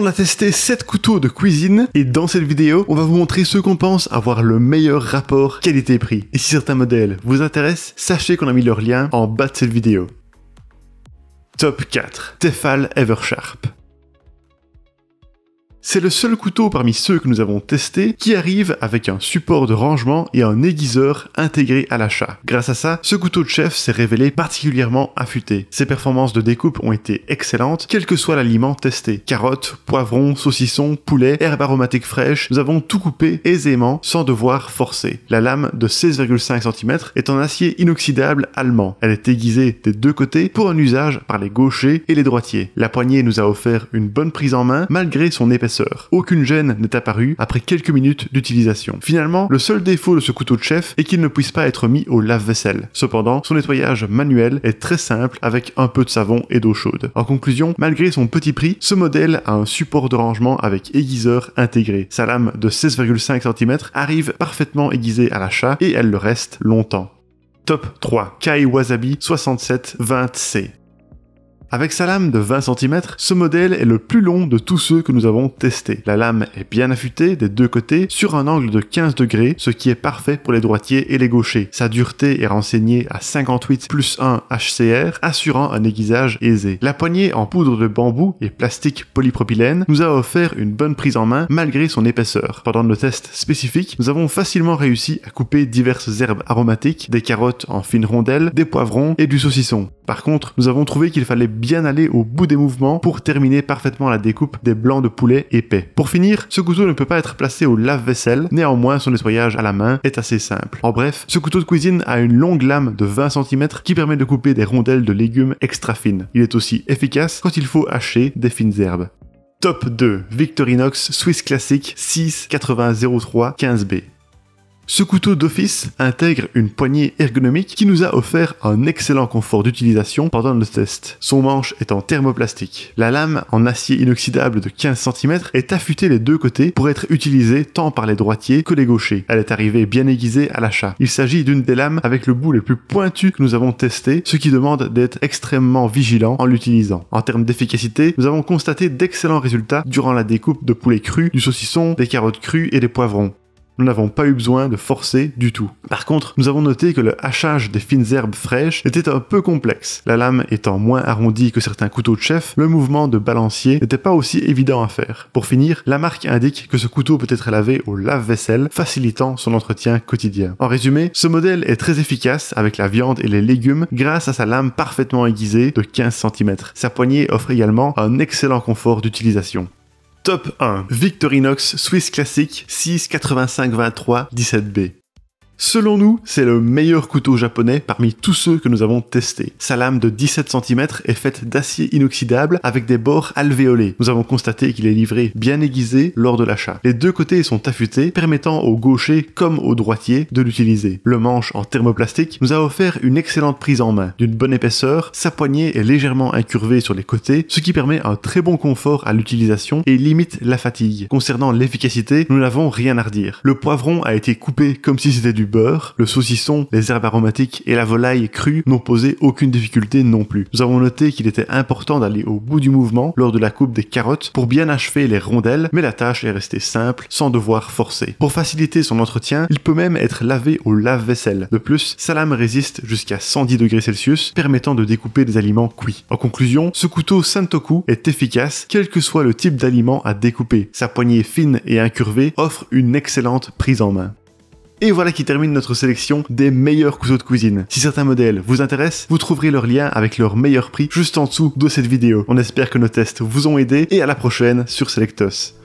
On a testé 7 couteaux de cuisine et dans cette vidéo, on va vous montrer ceux qu'on pense avoir le meilleur rapport qualité-prix. Et si certains modèles vous intéressent, sachez qu'on a mis leur lien en bas de cette vidéo. Top 4. Tefal Eversharp. C'est le seul couteau parmi ceux que nous avons testé qui arrive avec un support de rangement et un aiguiseur intégré à l'achat. Grâce à ça, ce couteau de chef s'est révélé particulièrement affûté. Ses performances de découpe ont été excellentes, quel que soit l'aliment testé. Carottes, poivrons, saucissons, poulet, herbes aromatiques fraîches, nous avons tout coupé aisément sans devoir forcer. La lame de 16,5 cm est en acier inoxydable allemand. Elle est aiguisée des deux côtés pour un usage par les gauchers et les droitiers. La poignée nous a offert une bonne prise en main malgré son épaisseur aucune gêne n'est apparue après quelques minutes d'utilisation. Finalement, le seul défaut de ce couteau de chef est qu'il ne puisse pas être mis au lave-vaisselle. Cependant, son nettoyage manuel est très simple avec un peu de savon et d'eau chaude. En conclusion, malgré son petit prix, ce modèle a un support de rangement avec aiguiseur intégré. Sa lame de 16,5 cm arrive parfaitement aiguisée à l'achat et elle le reste longtemps. Top 3 Kai Wasabi 6720C. Avec sa lame de 20 cm, ce modèle est le plus long de tous ceux que nous avons testés. La lame est bien affûtée des deux côtés sur un angle de 15 degrés, ce qui est parfait pour les droitiers et les gauchers. Sa dureté est renseignée à 58 plus 1 HCR, assurant un aiguisage aisé. La poignée en poudre de bambou et plastique polypropylène nous a offert une bonne prise en main malgré son épaisseur. Pendant le test spécifique, nous avons facilement réussi à couper diverses herbes aromatiques, des carottes en fines rondelles, des poivrons et du saucisson. Par contre, nous avons trouvé qu'il fallait bien aller au bout des mouvements pour terminer parfaitement la découpe des blancs de poulet épais. Pour finir, ce couteau ne peut pas être placé au lave-vaisselle, néanmoins son nettoyage à la main est assez simple. En bref, ce couteau de cuisine a une longue lame de 20 cm qui permet de couper des rondelles de légumes extra fines. Il est aussi efficace quand il faut hacher des fines herbes. Top 2 Victorinox Swiss Classic 8003 15B. Ce couteau d'office intègre une poignée ergonomique qui nous a offert un excellent confort d'utilisation pendant le test. Son manche est en thermoplastique. La lame en acier inoxydable de 15 cm est affûtée les deux côtés pour être utilisée tant par les droitiers que les gauchers. Elle est arrivée bien aiguisée à l'achat. Il s'agit d'une des lames avec le bout le plus pointu que nous avons testé, ce qui demande d'être extrêmement vigilant en l'utilisant. En termes d'efficacité, nous avons constaté d'excellents résultats durant la découpe de poulet cru, du saucisson, des carottes crues et des poivrons. Nous n'avons pas eu besoin de forcer du tout. Par contre, nous avons noté que le hachage des fines herbes fraîches était un peu complexe. La lame étant moins arrondie que certains couteaux de chef, le mouvement de balancier n'était pas aussi évident à faire. Pour finir, la marque indique que ce couteau peut être lavé au lave-vaisselle, facilitant son entretien quotidien. En résumé, ce modèle est très efficace avec la viande et les légumes grâce à sa lame parfaitement aiguisée de 15 cm. Sa poignée offre également un excellent confort d'utilisation. Top 1. Victorinox Swiss Classic 23 17B. Selon nous, c'est le meilleur couteau japonais parmi tous ceux que nous avons testés. Sa lame de 17 cm est faite d'acier inoxydable avec des bords alvéolés. Nous avons constaté qu'il est livré bien aiguisé lors de l'achat. Les deux côtés sont affûtés, permettant aux gauchers comme aux droitiers de l'utiliser. Le manche en thermoplastique nous a offert une excellente prise en main. D'une bonne épaisseur, sa poignée est légèrement incurvée sur les côtés, ce qui permet un très bon confort à l'utilisation et limite la fatigue. Concernant l'efficacité, nous n'avons rien à redire. Le poivron a été coupé comme si c'était du beurre, le saucisson, les herbes aromatiques et la volaille crue n'ont posé aucune difficulté non plus. Nous avons noté qu'il était important d'aller au bout du mouvement lors de la coupe des carottes pour bien achever les rondelles, mais la tâche est restée simple sans devoir forcer. Pour faciliter son entretien, il peut même être lavé au lave-vaisselle. De plus, sa lame résiste jusqu'à 110 degrés Celsius, permettant de découper des aliments cuits. En conclusion, ce couteau Santoku est efficace quel que soit le type d'aliment à découper. Sa poignée fine et incurvée offre une excellente prise en main. Et voilà qui termine notre sélection des meilleurs couteaux de cuisine. Si certains modèles vous intéressent, vous trouverez leur lien avec leur meilleur prix juste en dessous de cette vidéo. On espère que nos tests vous ont aidé et à la prochaine sur Selectos.